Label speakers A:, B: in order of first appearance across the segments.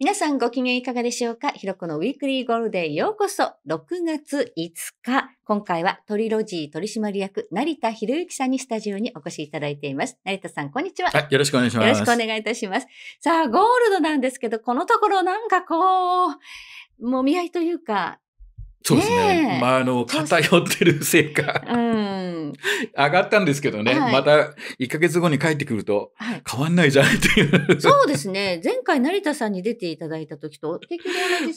A: 皆さんご機嫌いかがでしょうかひろこのウィークリーゴールデンようこそ6月5日。今回はトリロジー取締役成田博之さんにスタジオにお越しいただいています。成田さん、こんにちは。はい、よ
B: ろしくお願いします。よろしくお
A: 願いいたします。さあ、ゴールドなんですけど、このところなんかこう、もみ合いというか、
B: そうですね。ねまあ、あの、偏ってるせいか。う
A: ん。
B: 上がったんですけどね、はい、また1か月後に帰ってくると、変わんないじゃんっていう。そうで
A: すね。前回成田さんに出ていただいた時と、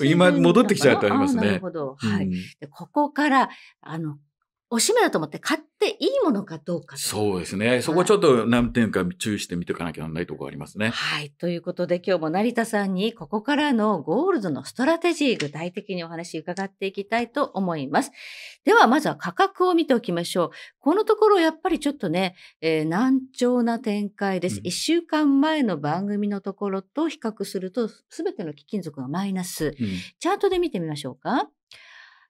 A: 今戻ってきちゃったありますね。なるほど。はい。うん、でここから、あの、おしめだと思って買っていいものかどうか
B: そうですね。そこちょっと何点か注意して見ていかなきゃならないところありますね。は
A: い。ということで今日も成田さんにここからのゴールドのストラテジー具体的にお話伺っていきたいと思います。ではまずは価格を見ておきましょう。このところやっぱりちょっとね、えー、難聴な展開です。一、うん、週間前の番組のところと比較すると全ての貴金属がマイナス、うん、チャートで見てみましょうか。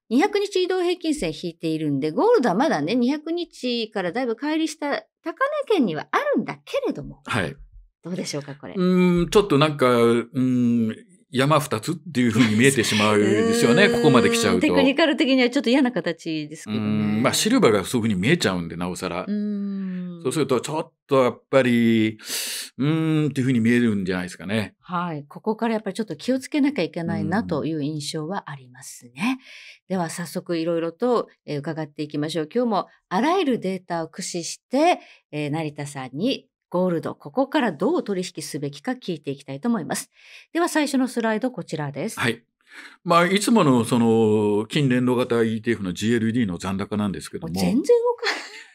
A: 200日移動平均線引いているんで、ゴールドはまだね、200日からだいぶ乖離した高値圏にはあるんだけれども。はい。どうでしょうか、これ。
B: うん、ちょっとなんか、うん、山二つっていうふうに見えてしまうですよね、ここまで来ちゃうと。テクニ
A: カル的にはちょっと嫌な形ですけどね。う
B: んまあ、シルバーがそういうふうに見えちゃうんで、なおさら。うそうすると、ちょっとやっぱり、うーんっていうふうに見えるんじゃないですかね。
A: はい。ここからやっぱりちょっと気をつけなきゃいけないなという印象はありますね。では早速いろいろと、伺っていきましょう。今日もあらゆるデータを駆使して、え成田さんにゴールド、ここからどう取引すべきか聞いていきたいと思います。では最初のスライド、こちらです。は
B: い。まあ、いつものその、金連動型 ETF の GLD の残高なんですけども。全然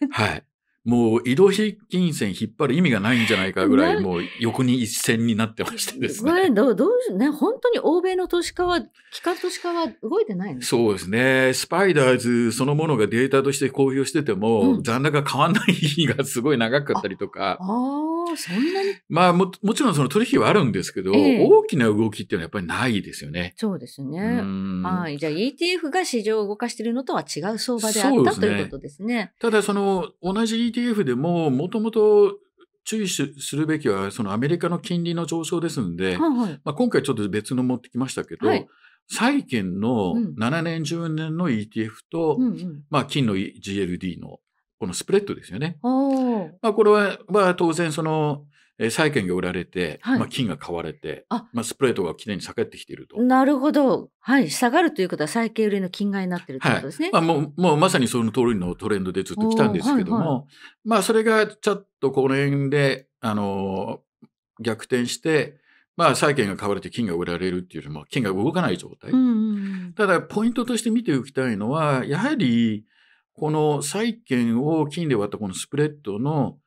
B: 動かない。はい。もう移動平均線引っ張る意味がないんじゃないかぐらい、もう横に一線になってましてですね。こ
A: れど、どうね、本当に欧米の投資家は、機関投資家は動いてない
B: そうですね。スパイダーズそのものがデータとして公表してても、うん、残高変わんない日がすごい長かったりとか。あ
A: あ、そんなに
B: まあも、もちろんその取引はあるんですけど、えー、大きな動きっていうのはやっぱりないですよね。
A: そうですね。はい。じゃあ ETF が市場を動かしているのとは違う相場であった、ね、ということですね。
B: ただその、同じ ETF でも、もともと注意するべきは、そのアメリカの金利の上昇ですんで、はいはい、まあ、今回ちょっと別の持ってきましたけど、はい債券の7年、10年の ETF と、うんうん、まあ、金の GLD のこのスプレッドですよね。まあ、これは、まあ、当然そのえー、債券が売られて、はい、まあ、金が買われて、あまあ、スプレートがきれいに下がってきている
A: と。なるほど。はい。下がるということは債券売りの金買いになってるということですね。はい、まあ、
B: もう、もうまさにその通りのトレンドでずっと来たんですけども、はいはい、まあ、それがちょっとこの辺で、あのー、逆転して、まあ、債券が買われて金が売られるっていうりも金が動かない状態。ただ、ポイントとして見ておきたいのは、やはり、この債券を金で割ったこのスプレッドの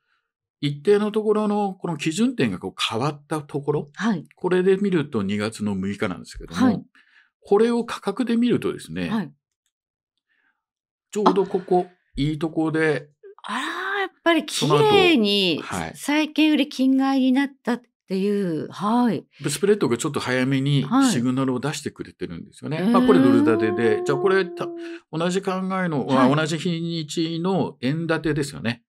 B: 一定のところのこの基準点がこう変わったところ、はい、これで見ると2月の6日なんですけども、はい、これを価格で見るとですね、はい、ちょうどここいいとこで
A: あらやっぱり綺麗に債券売り金買いになったっていう、はい、
B: スプレッドがちょっと早めにシグナルを出してくれてるんですよね。まあ、これドル建てでじゃあこれ同じ考えの、同じ日にちの円建てですよね。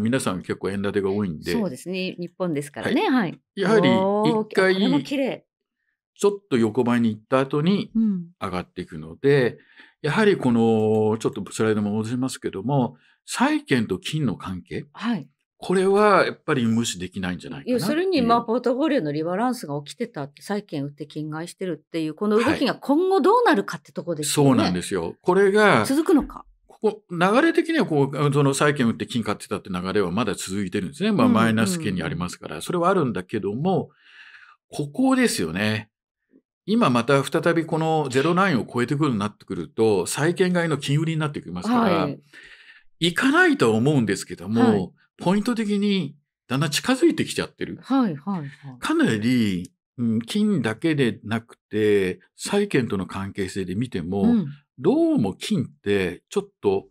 B: 皆さん結構円建てが多いんで。そうで
A: すね。日本ですからね。はい。やはり一回、ち
B: ょっと横ばいに行った後に上がっていくので、うん、やはりこの、ちょっとスライドも戻しますけども、債券と金の関係。はい。これはやっぱり無視できないんじゃないかな要する
A: に、まあ、ポートフォリオのリバランスが起きてたって、債券売って金買いしてるっていう、この動きが今後どうなるかってとこですね、はい、そうなんですよ。これが、続くのか。
B: こう流れ的にはこう、その債券売って金買ってたって流れはまだ続いてるんですね。まあ、マイナス圏にありますから、それはあるんだけども、ここですよね。今また再びこの09を超えてくるようになってくると、債券買いの金売りになってきますから、はい、行かないとは思うんですけども、はい、ポイント的にだんだん近づいてきちゃってる。
A: はいはいはい、
B: かなり、うん、金だけでなくて、債券との関係性で見ても、うんどうも金ってちょっと、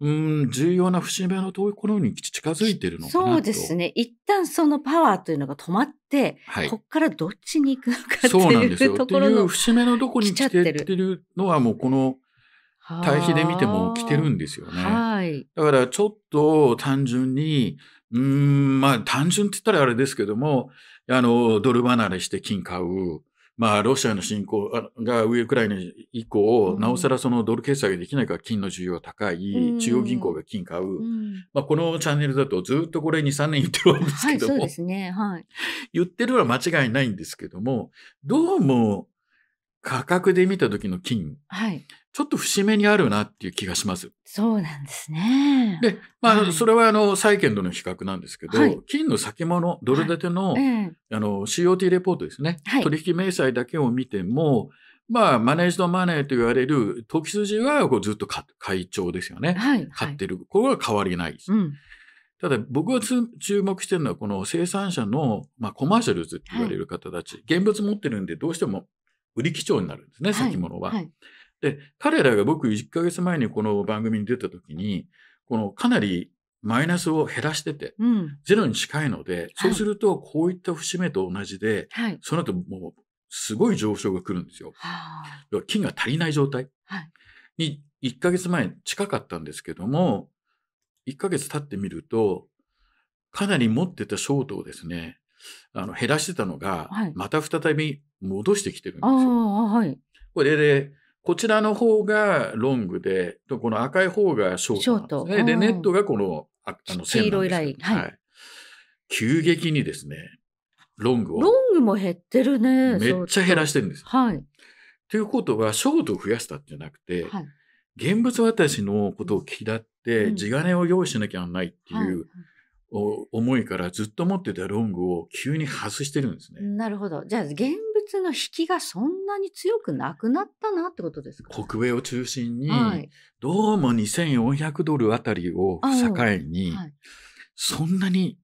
B: うん、重要な節目の遠いころに近づいてるのかなと。そうですね。
A: 一旦そのパワーというのが止まって、はい、ここからどっちに行くのかそうなんですよ。とこいう
B: 節目のどこに来てってるのはもうこの対比で見ても来てるんですよね。はい。だからちょっと単純に、うん、まあ単純って言ったらあれですけども、あの、ドル離れして金買う。まあ、ロシアの侵攻がウクライナ以降、なおさらそのドル決済ができないから金の需要高い、中央銀行が金買う、まあ、このチャンネルだとずっとこれ2、3年言ってるわけですけども、はい、そうで
A: すね、はい、
B: 言ってるのは間違いないんですけども、どうも価格で見た時の金、はい、ちょっと節目にあるなっていう気がします。
A: そうなんですね。で、
B: まあ、はい、それはあの、債券との比較なんですけど、はい、金の先物、ドル建ての、はい、あの、COT レポートですね。取引明細だけを見ても、まあ、マネージドマネーと言われる、時筋はこうずっと会長ですよね。買ってる。これは変わりないです。うんただ僕が注目してるのはこの生産者の、まあ、コマーシャルズって言われる方たち、はい、現物持ってるんでどうしても売り基調になるんですね、はい、先物は、はい、で、彼らが僕1ヶ月前にこの番組に出た時に、このかなりマイナスを減らしてて、うん、ゼロに近いので、そうするとこういった節目と同じで、はい、その後もうすごい上昇が来るんですよ。は金が足りない状態に1ヶ月前近かったんですけども、1ヶ月経ってみると、かなり持ってたショートをですね、あの減らしてたのが、また再び戻してきてるんです
A: よ。はい、
B: これでこちらの方がロングで、この赤い方がショートで、ね、で、ネットがこの、あの線、ね、黄色いライン、はい、はい。急激にですね、ロングを。ロ
A: ングも減ってるね。めっ
B: ちゃ減らしてるんです。はい。ということは、ショートを増やしたんじゃなくて、はい、現物私のことを嫌って、地金を用意しなきゃなけないっていう、はいはい思いからずっと持ってたロングを急に外してるんです
A: ね。なるほど。じゃあ現物の引きがそんなに強くなくなったなってことですか、
B: 北米を中心に、どうも2400ドルあたりを境に、そんなに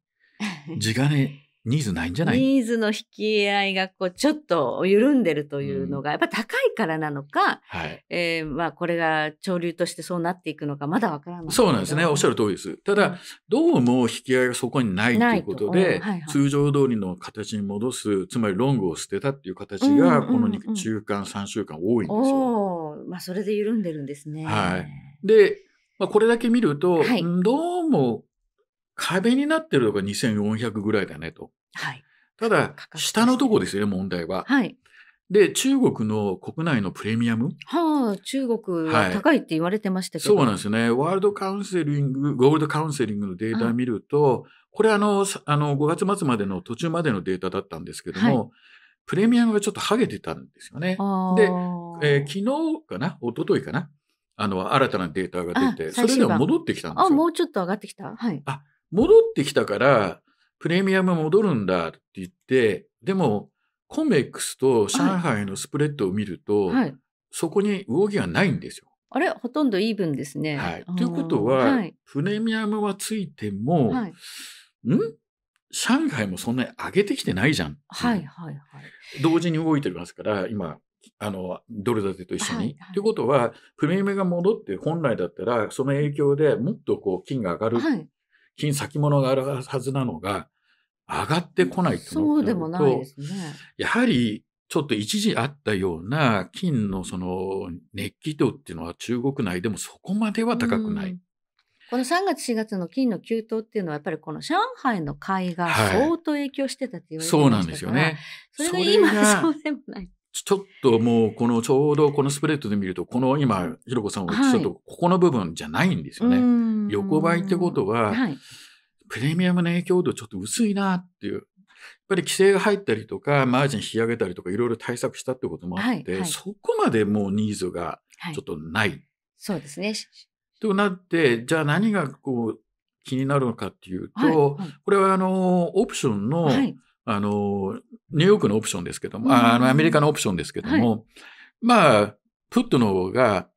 B: 地金ニーズないんじゃないニー
A: ズの引き合いがこうちょっと緩んでるというのが、やっぱ高いからなのか、はい、えー、まあ、これが潮流としてそうなっていくのかまだわからないそうなんですねおっし
B: ゃる通りですただ、うん、どうも引き合いがそこにないということで、うはいはい、通常通りの形に戻すつまりロングを捨てたっていう形がこの中間、う3週間多いんで
A: すよ。まあ、それで緩んでるんですね、はい、でまあ、これだけ見ると、はい、どうも壁
B: になってるのが2400ぐらいだねと。はい。ただ、下のとこですよね、問題は。はい。で、中国の国内のプレミアム
A: はあ、中国は高いって言われてましたけど、はい、そうなんで
B: すね。ワールドカウンセリング、ゴールドカウンセリングのデータ見ると、はい、これあの、あの、5月末までの途中までのデータだったんですけども、はい、プレミアムがちょっとはげてたんですよね。で、えー、昨日かな一昨日かなあの、新たなデータが出て、それでは戻ってきたんですよ。
A: あ、もうちょっと上がってきたはい。あ、戻っ
B: てきたから、プレミアム戻るんだって言って、でも、コメックスと上海のスプレッドを見ると、はい、そこに動きがないんですよ。
A: あれほとんどイーブンですね。はい、ということは、
B: プレミアムはついても、はい、ん上海もそんなに上げてきてないじゃん。
A: はいはいは
B: い。同時に動いてますから、今、あの、ドル建てと一緒に。はいはい、ということは、プレミアムが戻って本来だったら、その影響でもっとこう、金が上がる。はい金先物があるはずなのが、上がってこないと思うと。そうでもないですね。やはり、ちょっと一時あったような金のその熱気度っていうのは中国内でもそ
A: こまでは高くない。この3月4月の金の急騰っていうのはやっぱりこの上海の買いが相当影響してたって言われてましたから、はい、そうなんですよね。それが今そうでもない。
B: ちょっともうこのちょうどこのスプレッドで見るとこの今ひろこさんはちょっとここの部分じゃないんですよね。横ばいってことは、はい、プレミアムの影響度ちょっと薄いなっていう。やっぱり規制が入ったりとか、マージン引き上げたりとか、いろいろ対策したってこともあって、はいはい、そこまでもうニーズがちょっとない。はい、そうですね。となって、じゃあ何がこう気になるのかっていうと、はいはい、これはあの、オプションの、あの、ニューヨークのオプションですけども、あの、アメリカのオプションですけども、まあ、プットの方が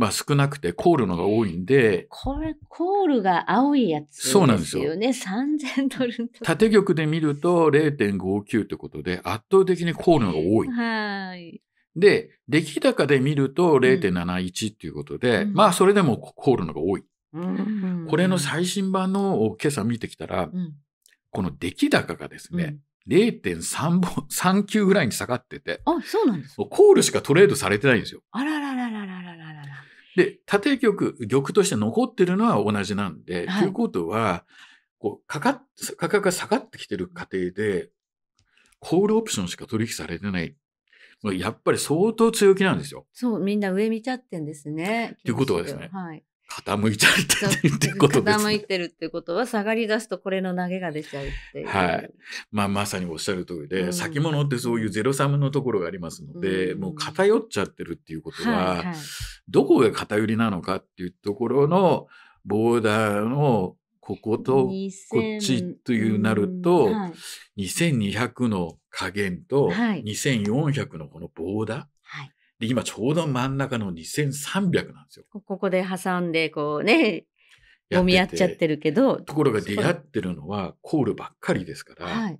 B: まあ少なくて、コールのが多いんで。
A: これ、コールが青いやつですよね。そうなんですよ。3000ドル。
B: 縦玉で見ると0.59ってことで、圧倒的にコールのが多い。
A: はい。
B: で、出来高で見ると0.71っていうことで、うん、まあそれでもコールのが多い。これの最新版の今朝見てきたら、うん、この出来高がですね、うん、0.39ぐらいに下がってて、あ、そうなんですコールしかトレードされてないんですよ。
A: あらららららららら
B: ら。で、縦玉、玉として残ってるのは同じなんで、はい、ということは、こう、かか、価格が下がってきてる過程で、コールオプションしか取引されてない。やっぱり相当強気なんですよ。
A: そう、みんな上見ちゃってんですね。ということはですね、はい、
B: 傾いちゃっ
A: てるってうことです、ね、傾いてるってことは下がり出すとこれの投げが出ちゃうっていう。はい。
B: まあまさにおっしゃる通りで、うん、先物ってそういうゼロサムのところがありますので、うん、もう偏っちゃってるっていうことは、はいはい、どこが偏りなのかっていうところのボーダーのこことこっちというなると、2200の加減と2400のこのボーダー、で、今ちょうど真ん中の2300なんですよ。
A: こ こで挟んで、こうね、揉み合っちゃってるけど。ところが出会っ
B: てるのはコールばっかりですから、はい、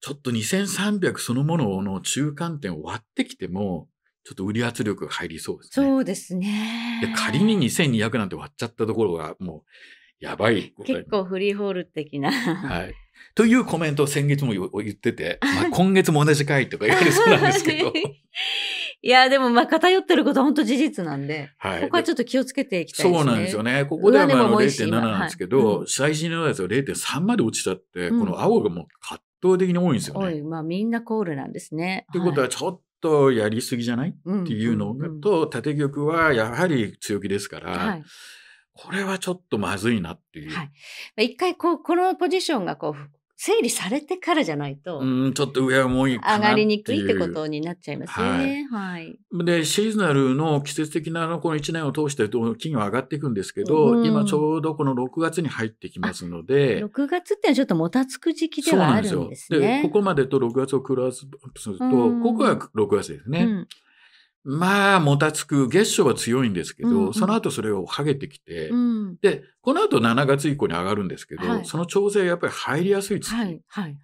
B: ちょっと2300そのものの中間点を割ってきても、ちょっと売り圧力が入りそうです
A: ね。そうですね。で仮に
B: 2200なんて割っちゃったところがもう、やばい。結
A: 構フリーホール的な。は
B: い。というコメントを先月も言ってて、まあ、今月も同じ回とか言われそうなんですけど。
A: いや、でも、まあ、偏ってることは本当事実なんで、はい、ここはちょっと気をつけていきたいですね。そうなんですよね。ここではまあ0.7なんですけど、は
B: い最新のやつは0.3まで落ちたって、この青がもう圧倒的に多いんですよ
A: ね。まあ、みんなコールなんですね。ということ
B: は、ちょっとやりすぎじゃない、はい、っていうのと、縦玉はやはり強気ですから、はいこれはちょっとまずいなって
A: いう。はい。一回こう、このポジションがこう、整理されてからじゃないと。う
B: ん、ちょっと上はもういい上がりにくいってこと
A: になっちゃいますね。はい。はい、
B: で、シーズナルの季節的なこの1年を通して金は上がっていくんですけど、うん、今ちょうどこの6月に入ってきますので。
A: 6月ってちょっともたつく時期ではあるんですね。そうなんですよ。で、こ
B: こまでと6月をクロスすると、うん、ここが6月ですね。うんまあ、もたつく。月初は強いんですけど、うんうん、その後それをはげてきて、うん、で、この後7月以降に上がるんですけど、はい、その調整がやっぱり入りやすい月、はいはい。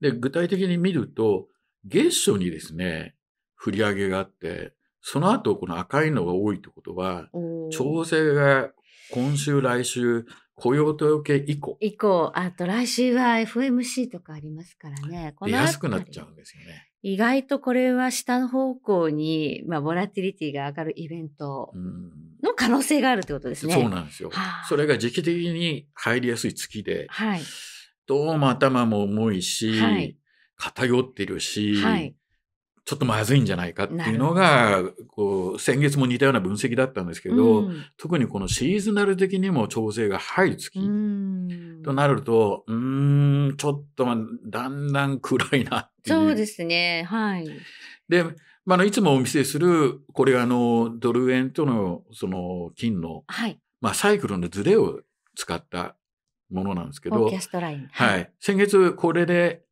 B: で、具体的に見ると、月初にですね、振り上げがあって、その後この赤いのが多いってことは、調整が今週、来週、雇用統計以降。
A: 以降、あと来週は FMC とかありますからね。出やすくな
B: っちゃうんですよね。
A: 意外とこれは下の方向に、まあ、ボラティリティが上がるイベントの可能性があるってことですね。そうなんで
B: すよ。それが時期的に入りやすい月で、はい、どうも頭も重いし、はい、偏ってるし、はいちょっとまずいんじゃないかっていうのが、こう、先月も似たような分析だったんですけど、うん、特にこのシーズナル的にも調整が入りつき、となると、うん、ちょっとだんだん暗いなっていう。そうで
A: すね、はい。
B: で、まあ、いつもお見せする、これあの、ドル円との、その、金の、はい、まあ、サイクルのズレを使ったものなんですけど、はい、はい、先月これで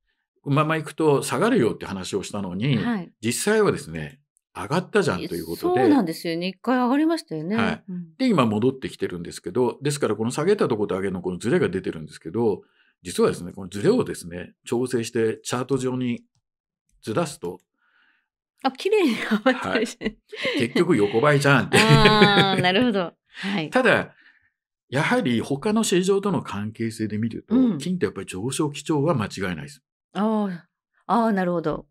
B: ままいくと下がるよって話をしたのに、はい、実際はですね、上がったじゃんということで。そうなん
A: ですよね。一回上がりましたよね。は
B: い。で、今戻ってきてるんですけど、ですからこの下げたとこと上げのこのズレが出てるんですけど、実はですね、このズレをですね、調整してチャート上にずらすと、
A: あ、綺麗に上がったしはい、
B: 結局横ばいじゃんってあ
A: あ、なるほど。はい。
B: ただ、やはり他の市場との関係性で見ると、うん、金ってやっぱり上昇基調は間違いないです。
A: ああ、ああ、なるほど。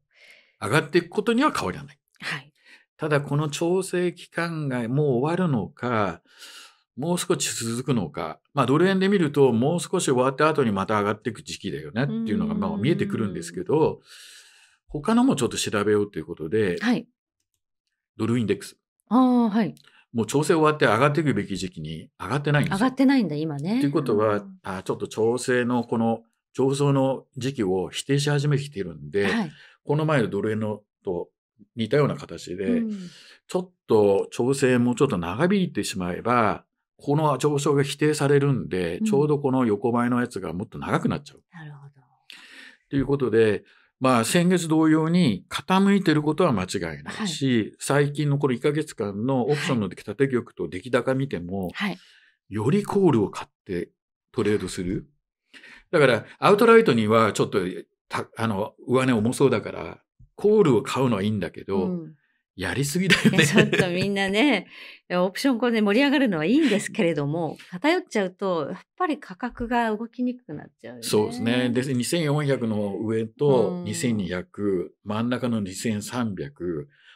B: 上がっていくことには変わらない。はい。ただ、この調整期間がもう終わるのか、もう少し続くのか、まあ、ドル円で見ると、もう少し終わった後にまた上がっていく時期だよねっていうのがまあ見えてくるんですけど、他のもちょっと調べようということで、はい、ドルインデックス。
A: ああ、はい。
B: もう調整終わって上がっていくべき時期に上がってないんですよ。上
A: がってないんだ、今ね。という
B: ことは、あちょっと調整のこの上昇の時期を否定し始めてきているんで、はい、この前のドル円のと似たような形で、うん、ちょっと調整もちょっと長引いてしまえば、この上昇が否定されるんで、うん、ちょうどこの横ばいのやつがもっと長くなっちゃう。なるほど。ということで、まあ先月同様に傾いてることは間違いないし、はい、最近のこの1ヶ月間のオプションの出来立て玉と出来高見ても、はい、よりコールを買ってトレードする。だから、アウトライトにはちょっと、あの、上値重そうだから、コールを買うのはいいんだけど、うん、やりすぎだよね。ちょっ
A: とみんなね、オプションこれで盛り上がるのはいいんですけれども、偏っちゃうと、やっぱり価格が動きにくくなっちゃう、ね、
B: そうですね。で、2400の上と2200、うん、真ん中の2300、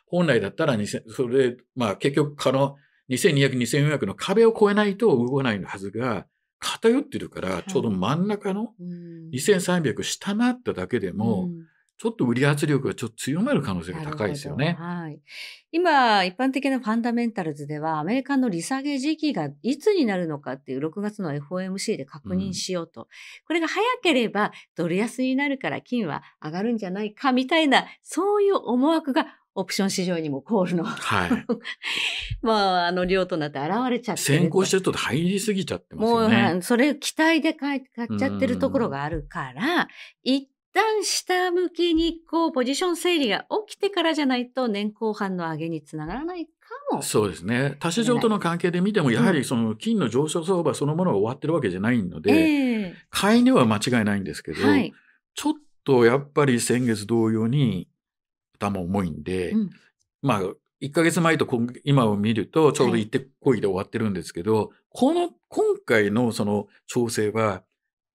B: 本来だったら2000、それで、まあ結局、この2200、2400の壁を越えないと動かないはずが、偏ってるから、ちょうど真ん中の2300下回っただけでも、ちょっと売り圧力がちょっと強まる可能性が高いですよね。
A: はい、今、一般的なファンダメンタルズでは、アメリカの利下げ時期がいつになるのかっていう6月の FOMC で確認しようと。うん、これが早ければドル安になるから金は上がるんじゃないかみたいな、そういう思惑がオプション市場にもコールの、はい、まあ、あの量となって現れちゃって先行してると
B: 入りすぎちゃってますよね。もう、
A: それ期待で買買っちゃってるところがあるから、一旦下向きにこう、ポジション整理が起きてからじゃないと、年後半の上げにつながらない
B: そうですね。多市場との関係で見ても、やはりその金の上昇相場そのものが終わってるわけじゃないので、えー、買いには間違いないんですけど、はい、ちょっとやっぱり先月同様に、たも重いんで、うん、まあ、一ヶ月前と今を見ると、ちょうど行ってこいで終わってるんですけど、はい、
A: この、今
B: 回のその調整は、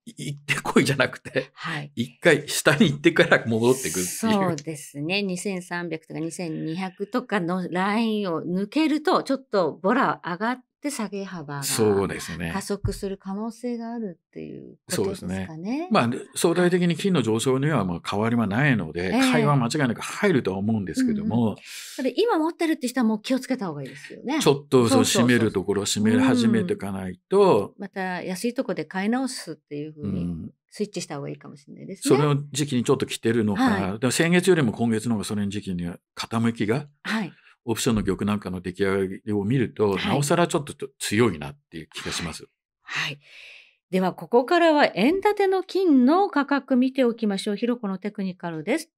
B: 行ってこいじゃなくて、はい、一回下に行ってから戻ってくるそ
A: うですね。2300とか2200とかのラインを抜けると、ちょっとボラ上がっで下げ幅がそうですね加速する可能性があるっていうことですかね。そうですね
B: まあ、相対的に金の上昇にはまあ変わりはないので、えー、買いは間違いなく入るとは思うんですけども、うんう
A: ん、今持ってるって人はもう気をつけた方がいいですよね。ちょっとそう締めると
B: ころ締め始めていかないと、
A: うん、また安いとこで買い直すっていうふうに、んスイッチした方がいいかもしれないですね。その
B: 時期にちょっと来てるのか、はい、先月よりも今月の方がそれの時期には傾きがオプションの曲なんかの出来上がりを見ると、はい、なおさらちょっと強いなっていう気がします。はい、
A: ではここからは円建ての金の価格見ておきましょう。ヒロコのテクニカルです。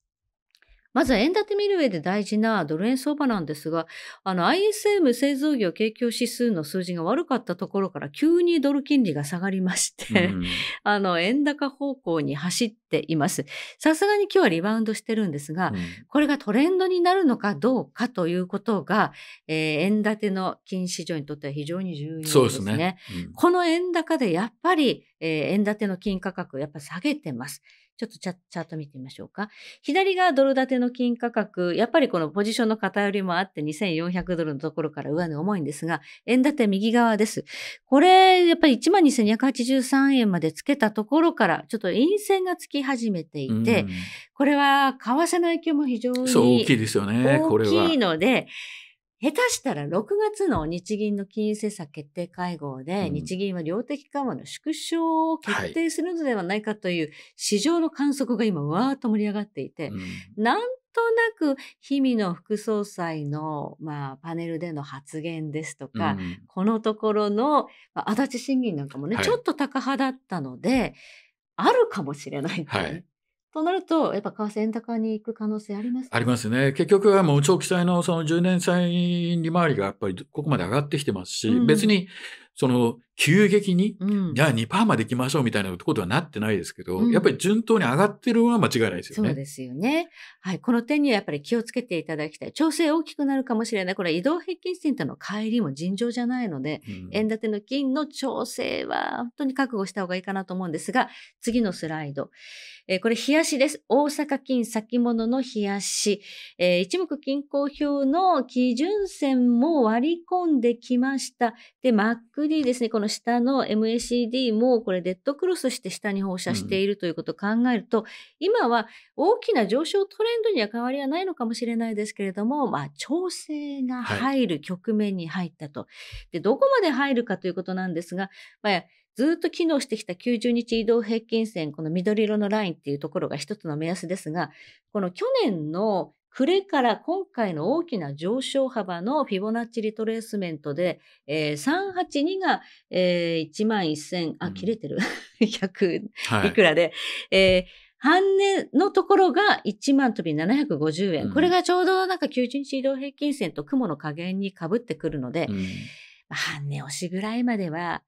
A: まずは円建て見る上で大事なドル円相場なんですが、あの ISM 製造業景況指数の数字が悪かったところから急にドル金利が下がりまして、うん、あの円高方向に走っています。さすがに今日はリバウンドしてるんですが、うん、これがトレンドになるのかどうかということが、えー、円建ての金市場にとっては非常に重要ですね。すねうん、この円高でやっぱり、えー、円建ての金価格、やっぱ下げてます。ちょっとチャチャート見てみましょうか。左側ドル建ての金価格、やっぱりこのポジションの偏りもあって2400ドルのところから上値重いんですが、円建て右側です。これ、やっぱり1万2283円までつけたところから、ちょっと陰線がつき始めていて、うん、これは為替の影響も非常に大きいですよね。大きいので、下手したら6月の日銀の金融政策決定会合で、日銀は量的緩和の縮小を決定するのではないかという市場の観測が今、わーっと盛り上がっていて、うん、なんとなく氷見の副総裁の、まあ、パネルでの発言ですとか、うん、このところの、まあ、足立審議なんかもね、はい、ちょっと高派だったので、あるかもしれない、ね、はい。となると、やっぱ為替円高に行く可能性あります、ね、
B: ありますね。結局はもう長期債のその10年債利回りがやっぱりここまで上がってきてますし、うん、別にその急激に、うん、じゃあ2%まで行きましょうみたいなことはなってないですけど、うん、やっぱり順当に上がってるのは間違いないですよね。そうで
A: すよね。はい。この点にはやっぱり気をつけていただきたい。調整大きくなるかもしれない。これは移動平均線との帰りも尋常じゃないので、うん、円建ての金の調整は本当に覚悟した方がいいかなと思うんですが、次のスライド。えー、これ、冷やしです。大阪金先物の冷やし。えー、一目均衡表の基準線も割り込んできました。で、まっくりですね。このの下の MACD もこれデッドクロスして下に放射しているということを考えると、うん、今は大きな上昇トレンドには変わりはないのかもしれないですけれども、まあ、調整が入る局面に入ったと。はい、でどこまで入るかということなんですが、まあずっと機能してきた90日移動平均線、この緑色のラインっていうところが一つの目安ですが、この去年の暮れから今回の大きな上昇幅のフィボナッチリトレースメントで、えー、382が、えー、1万1000、あ、切れてる。100、い、くらで。はい、えー半値のところが1万飛び750円、うん、これがちょうどなんか90日移動平均線と雲の加減にかぶってくるので、うん、半値押しぐらいまでは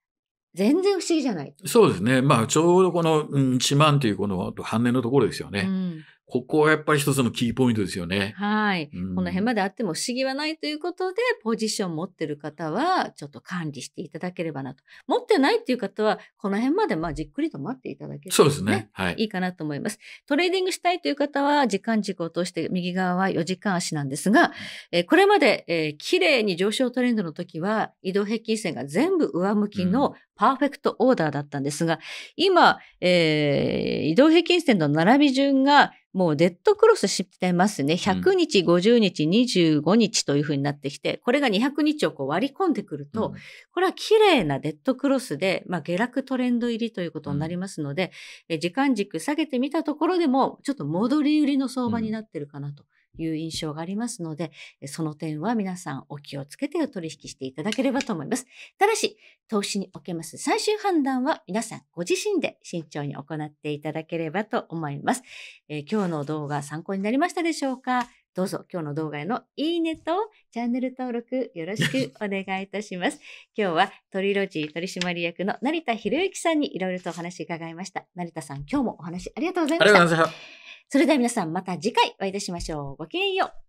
A: 全然不思議じゃない。
B: そうですね。まあ、ちょうどこの、うん、1万というこの半値のところですよね。うん、ここはやっぱり一つのキーポイントですよね。
A: はい。うん、この辺まであっても不思議はないということで、ポジション持ってる方は、ちょっと管理していただければなと。持ってないっていう方は、この辺までまあじっくりと待っていただければ、ね、そうですね。はい。いいかなと思います。トレーディングしたいという方は、時間軸を通して右側は4時間足なんですが、えー、これまで、えー、綺麗に上昇トレンドの時は、移動平均線が全部上向きのパーフェクトオーダーだったんですが、うん、今、えー、移動平均線の並び順が、もうデッドクロスしてますね。100日、50日、25日というふうになってきて、これが200日をこう割り込んでくると、これは綺麗なデッドクロスで、まあ、下落トレンド入りということになりますので、時間軸下げてみたところでも、ちょっと戻り売りの相場になってるかなと。いう印象がありますので、その点は皆さんお気をつけてお取引していただければと思います。ただし、投資におけます最終判断は皆さんご自身で慎重に行っていただければと思います。えー、今日の動画参考になりましたでしょうかどうぞ今日の動画へのいいねとチャンネル登録よろしく お願いいたします。今日はトリロジー取締役の成田博之さんにいろいろとお話伺いました。成田さん、今日もお話ありがとうございました。それでは皆さんまた次回お会いいたしましょう。ごきげんよう。